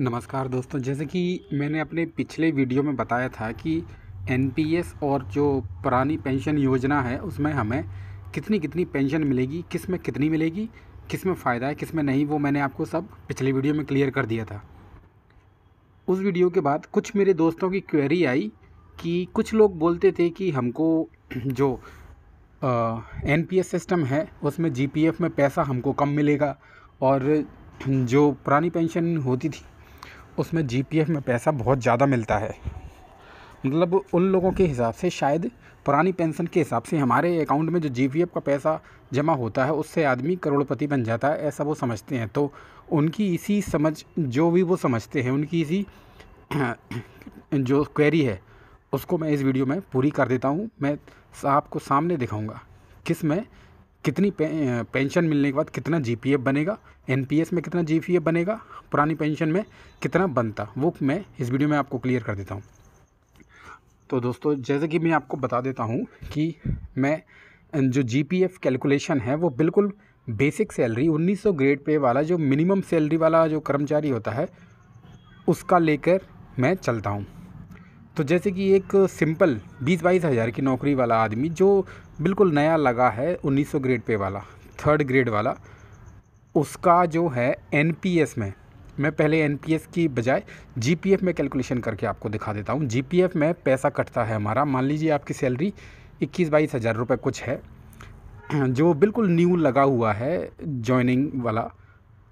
नमस्कार दोस्तों जैसे कि मैंने अपने पिछले वीडियो में बताया था कि एन और जो पुरानी पेंशन योजना है उसमें हमें कितनी कितनी पेंशन मिलेगी किस में कितनी मिलेगी किस में फ़ायदा है किस में नहीं वो मैंने आपको सब पिछले वीडियो में क्लियर कर दिया था उस वीडियो के बाद कुछ मेरे दोस्तों की क्वेरी आई कि कुछ लोग बोलते थे कि हमको जो एन सिस्टम है उसमें जी में पैसा हमको कम मिलेगा और जो पुरानी पेंशन होती थी उसमें जीपीएफ में पैसा बहुत ज़्यादा मिलता है मतलब उन लोगों के हिसाब से शायद पुरानी पेंशन के हिसाब से हमारे अकाउंट में जो जी का पैसा जमा होता है उससे आदमी करोड़पति बन जाता है ऐसा वो समझते हैं तो उनकी इसी समझ जो भी वो समझते हैं उनकी इसी जो क्वेरी है उसको मैं इस वीडियो में पूरी कर देता हूँ मैं आपको सामने दिखाऊँगा किस में कितनी पे, पेंशन मिलने के बाद कितना जीपीएफ बनेगा एनपीएस में कितना जीपीएफ बनेगा पुरानी पेंशन में कितना बनता वो मैं इस वीडियो में आपको क्लियर कर देता हूँ तो दोस्तों जैसे कि मैं आपको बता देता हूँ कि मैं जो जीपीएफ कैलकुलेशन है वो बिल्कुल बेसिक सैलरी 1900 ग्रेड पे वाला जो मिनिमम सैलरी वाला जो कर्मचारी होता है उसका लेकर मैं चलता हूँ तो जैसे कि एक सिंपल बीस बाईस हज़ार की नौकरी वाला आदमी जो बिल्कुल नया लगा है 1900 ग्रेड पे वाला थर्ड ग्रेड वाला उसका जो है एनपीएस में मैं पहले एनपीएस की बजाय जीपीएफ में कैलकुलेशन करके आपको दिखा देता हूँ जीपीएफ में पैसा कटता है हमारा मान लीजिए आपकी सैलरी इक्कीस बाईस हज़ार रुपये कुछ है जो बिल्कुल न्यू लगा हुआ है जॉइनिंग वाला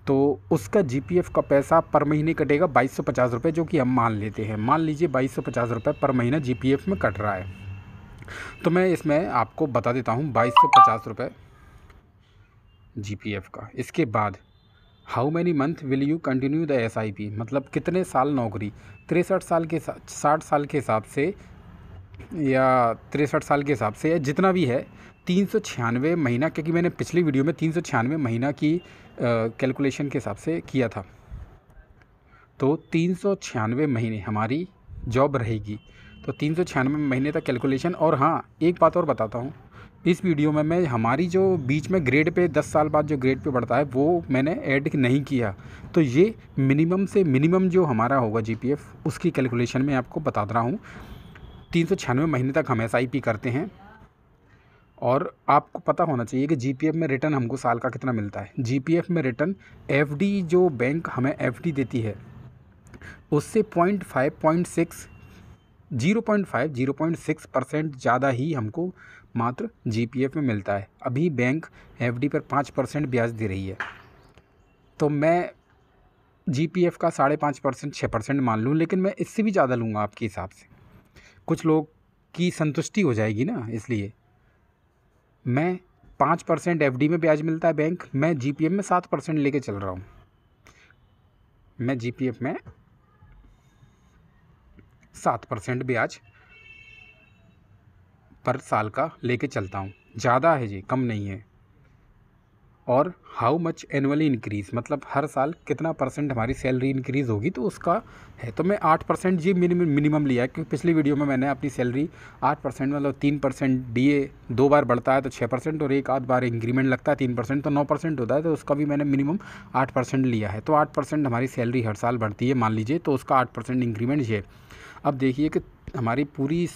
तो उसका जीपीएफ का पैसा पर महीने कटेगा बाईस सौ पचास रुपये जो कि हम मान लेते हैं मान लीजिए बाईस सौ पचास रुपये पर महीना जीपीएफ में कट रहा है तो मैं इसमें आपको बता देता हूँ बाईस सौ पचास रुपये जी का इसके बाद how many month will you continue the S I P मतलब कितने साल नौकरी तिरसठ साल के साठ साल के हिसाब से या तिरसठ साल के हिसाब से या जितना भी है तीन सौ छियानवे महीना क्योंकि मैंने पिछली वीडियो में तीन सौ छियानवे महीना की कैलकुलेशन के हिसाब से किया था तो तीन सौ छियानवे महीने हमारी जॉब रहेगी तो तीन सौ छियानवे महीने तक कैलकुलेशन और हाँ एक बात और बताता हूँ इस वीडियो में मैं हमारी जो बीच में ग्रेड पे दस साल बाद जो ग्रेड पे बढ़ता है वो मैंने ऐड नहीं किया तो ये मिनिमम से मिनिमम जो हमारा होगा जी उसकी कैलकुलेशन में आपको बता रहा हूँ तीन महीने तक हम एस करते हैं और आपको पता होना चाहिए कि जी में रिटर्न हमको साल का कितना मिलता है जी में रिटर्न एफ जो बैंक हमें एफ देती है उससे point five point six zero point five zero point six percent ज़्यादा ही हमको मात्र जी में मिलता है अभी बैंक एफ पर पाँच परसेंट ब्याज दे रही है तो मैं जी का साढ़े पाँच परसेंट छः परसेंट मान लूँ लेकिन मैं इससे भी ज़्यादा लूँगा आपके हिसाब से कुछ लोग की संतुष्टि हो जाएगी ना इसलिए मैं पाँच परसेंट एफ में ब्याज मिलता है बैंक मैं जी में सात परसेंट लेके चल रहा हूँ मैं जी में सात परसेंट ब्याज पर साल का लेके चलता हूँ ज़्यादा है जी कम नहीं है और हाउ मच एनुअली इंक्रीज़ मतलब हर साल कितना परसेंट हमारी सैलरी इंक्रीज़ होगी तो उसका है तो मैं आठ परसेंट जी मिनिमम लिया है क्योंकि पिछली वीडियो में मैंने अपनी सैलरी आठ परसेंट मतलब तीन परसेंट डी दो बार बढ़ता है तो छः परसेंट और एक आध बार इंक्रीमेंट लगता है तीन परसेंट तो नौ परसेंट होता है तो उसका भी मैंने मिनिमम आठ परसेंट लिया है तो आठ परसेंट हमारी सैलरी हर साल बढ़ती है मान लीजिए तो उसका आठ परसेंट इंक्रीमेंट ये अब देखिए कि हमारी पूरी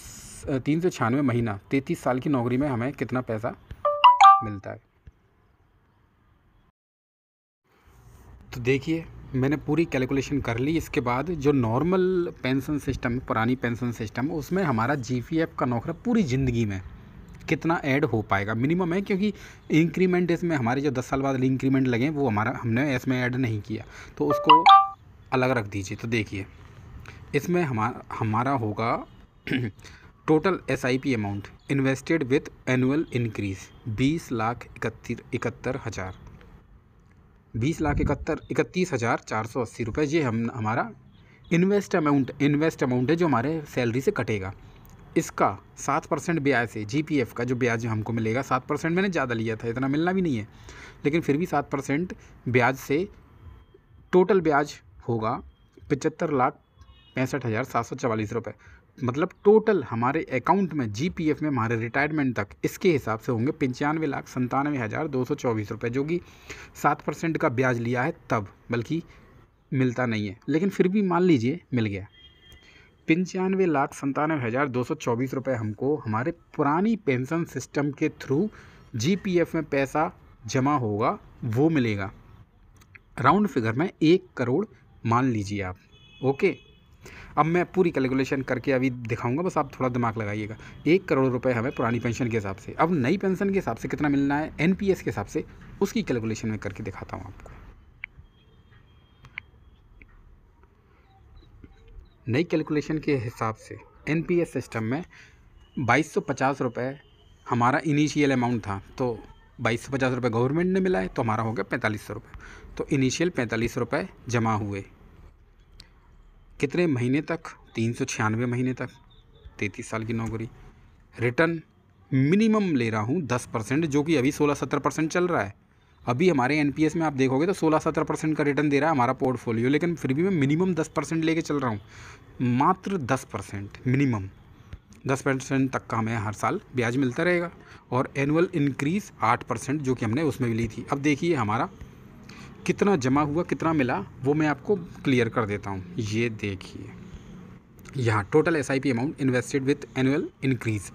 तीन सौ छियानवे महीना तैंतीस साल की नौकरी में हमें कितना पैसा मिलता है तो देखिए मैंने पूरी कैलकुलेशन कर ली इसके बाद जो नॉर्मल पेंशन सिस्टम पुरानी पेंशन सिस्टम उसमें हमारा जी का नौकरा पूरी ज़िंदगी में कितना ऐड हो पाएगा मिनिमम है क्योंकि इंक्रीमेंट इसमें हमारे जो 10 साल बाद इंक्रीमेंट लगे वो हमारा हमने इसमें ऐड नहीं किया तो उसको अलग रख दीजिए तो देखिए इसमें हमारा हमारा होगा total S I P amount invested with annual increase बीस लाख इकहत्तर हज़ार बीस लाख इकहत्तर इकतीस हज़ार चार सौ अस्सी रुपये ये हम हमारा इन्वेस्ट अमाउंट इन्वेस्ट अमाउंट है जो हमारे सैलरी से कटेगा इसका सात परसेंट ब्याज से जी का जो ब्याज हमको मिलेगा सात परसेंट मैंने ज़्यादा लिया था इतना मिलना भी नहीं है लेकिन फिर भी सात परसेंट ब्याज से टोटल ब्याज होगा पचहत्तर लाख पैंसठ हज़ार सात सौ चवालीस रुपये मतलब टोटल हमारे अकाउंट में जीपीएफ में हमारे रिटायरमेंट तक इसके हिसाब से होंगे पंचानवे लाख संतानवे हज़ार दो सौ चौबीस रुपये जो कि सात परसेंट का ब्याज लिया है तब बल्कि मिलता नहीं है लेकिन फिर भी मान लीजिए मिल गया पंचानवे लाख संतानवे हज़ार दो सौ चौबीस रुपये हमको हमारे पुरानी पेंशन सिस्टम के थ्रू जी में पैसा जमा होगा वो मिलेगा राउंड फिगर में एक करोड़ मान लीजिए आप ओके अब मैं पूरी कैलकुलेशन करके अभी दिखाऊंगा बस आप थोड़ा दिमाग लगाइएगा एक करोड़ रुपए हमें पुरानी पेंशन के हिसाब से अब नई पेंशन के हिसाब से कितना मिलना है एन के हिसाब से उसकी कैलकुलेशन में करके दिखाता हूँ आपको नई कैलकुलेशन के हिसाब से एन सिस्टम में बाईस सौ पचास रुपये हमारा इनिशियल अमाउंट था तो बाईस सौ पचास रुपये गवर्नमेंट ने मिला है तो हमारा हो गया पैंतालीस सौ रुपये तो इनिशियल पैंतालीस रुपये जमा हुए कितने महीने तक तीन सौ छियानवे महीने तक तैंतीस साल की नौकरी रिटर्न मिनिमम ले रहा हूँ दस परसेंट जो कि अभी सोलह सत्रह परसेंट चल रहा है अभी हमारे एन में आप देखोगे तो सोलह सत्रह परसेंट का रिटर्न दे रहा है हमारा पोर्टफोलियो लेकिन फिर भी मैं मिनिमम दस परसेंट लेके चल रहा हूँ मात्र दस परसेंट मिनिमम दस परसेंट तक का हमें हर साल ब्याज मिलता रहेगा और एनुअल इंक्रीज़ आठ परसेंट जो कि हमने उसमें भी ली थी अब देखिए हमारा कितना जमा हुआ कितना मिला वो मैं आपको क्लियर कर देता हूँ ये देखिए यहाँ total S I P amount invested with annual increase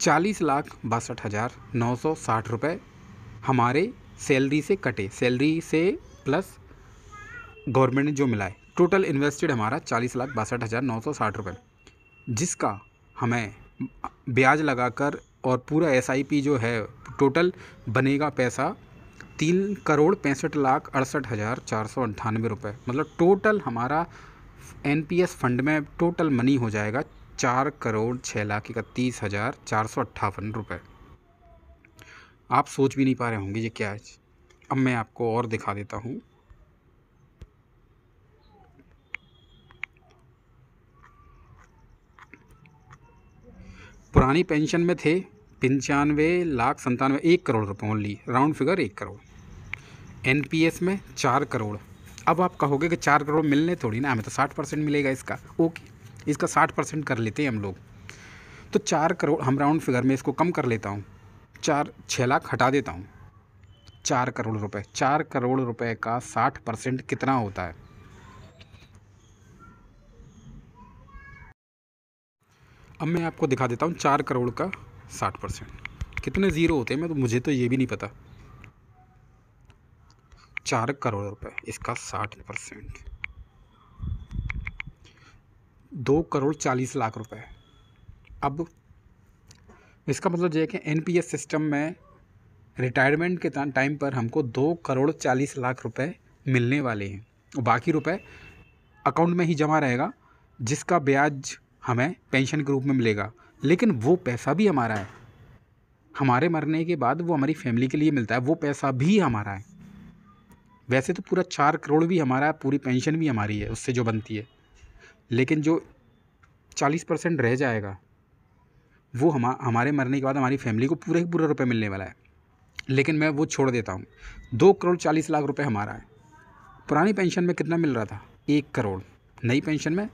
चालीस लाख बासठ हज़ार नौ सौ साठ रुपये हमारे सैलरी से कटे सैलरी से प्लस गवर्नमेंट ने जो मिला है टोटल इन्वेस्टेड हमारा चालीस लाख बासठ हज़ार नौ सौ साठ रुपये जिसका हमें ब्याज लगाकर और पूरा एस आई पी जो है टोटल बनेगा पैसा तीन करोड़ पैंसठ लाख अड़सठ हज़ार चार सौ अंठानवे रुपये मतलब टोटल हमारा एनपीएस फंड में टोटल मनी हो जाएगा चार करोड़ छः लाख इकतीस हज़ार चार सौ अट्ठावन रुपये आप सोच भी नहीं पा रहे होंगे ये क्या है अब मैं आपको और दिखा देता हूँ पुरानी पेंशन में थे पंचानवे लाख संतानवे एक करोड़ रुपये ओनली राउंड फिगर एक करोड़ एन में चार करोड़ अब आप कहोगे कि चार करोड़ मिलने थोड़ी ना हमें तो साठ परसेंट मिलेगा इसका ओके इसका साठ परसेंट कर लेते हैं हम लोग तो चार करोड़ हम राउंड फिगर में इसको कम कर लेता हूँ चार छः लाख हटा देता हूँ चार करोड़ रुपए चार करोड़ रुपए का साठ परसेंट कितना होता है अब मैं आपको दिखा देता हूँ चार करोड़ का साठ परसेंट कितने ज़ीरो होते हैं मैं तो मुझे तो ये भी नहीं पता चार करोड़ रुपए इसका साठ परसेंट दो करोड़ चालीस लाख रुपए अब इसका मतलब यह है कि एन सिस्टम में रिटायरमेंट के टाइम पर हमको दो करोड़ चालीस लाख रुपए मिलने वाले हैं और बाकी रुपए अकाउंट में ही जमा रहेगा जिसका ब्याज हमें पेंशन के रूप में मिलेगा लेकिन वो पैसा भी हमारा है हमारे मरने के बाद वो हमारी फैमिली के लिए मिलता है वो पैसा भी हमारा है वैसे तो पूरा चार करोड़ भी हमारा है पूरी पेंशन भी हमारी है उससे जो बनती है लेकिन जो चालीस परसेंट रह जाएगा वो हम हमारे मरने के बाद हमारी फैमिली को पूरे पूरा रुपये मिलने वाला है लेकिन मैं वो छोड़ देता हूँ दो करोड़ चालीस लाख रुपये हमारा है पुरानी पेंशन में कितना मिल रहा था एक करोड़ नई पेंशन में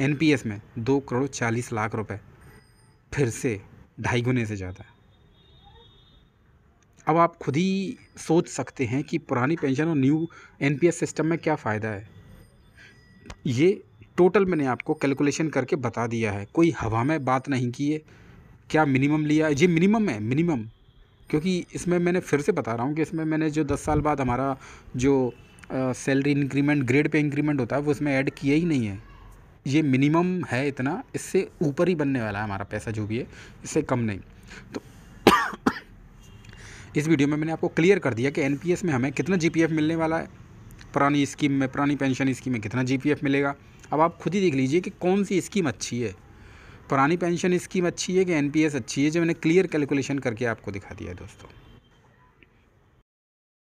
एन में दो करोड़ चालीस लाख रुपये फिर से ढाई गुने से ज़्यादा अब आप खुद ही सोच सकते हैं कि पुरानी पेंशन और न्यू एनपीएस सिस्टम में क्या फ़ायदा है ये टोटल मैंने आपको कैलकुलेशन करके बता दिया है कोई हवा में बात नहीं की है क्या मिनिमम लिया ये मिनिमम है मिनिमम क्योंकि इसमें मैंने फिर से बता रहा हूँ कि इसमें मैंने जो दस साल बाद हमारा जो salary increment grade pay increment होता है वो इसमें ऐड किया ही नहीं है ये मिनिमम है इतना इससे ऊपर ही बनने वाला है हमारा पैसा जो भी है इससे कम नहीं तो इस वीडियो में मैंने आपको क्लियर कर दिया कि एन में हमें कितना जी मिलने वाला है पुरानी स्कीम में पुरानी पेंशन स्कीम में कितना जी मिलेगा अब आप खुद ही देख लीजिए कि कौन सी स्कीम अच्छी है पुरानी पेंशन स्कीम अच्छी है कि एन अच्छी है जो मैंने क्लियर कैलकुलेशन करके आपको दिखा दिया है दोस्तों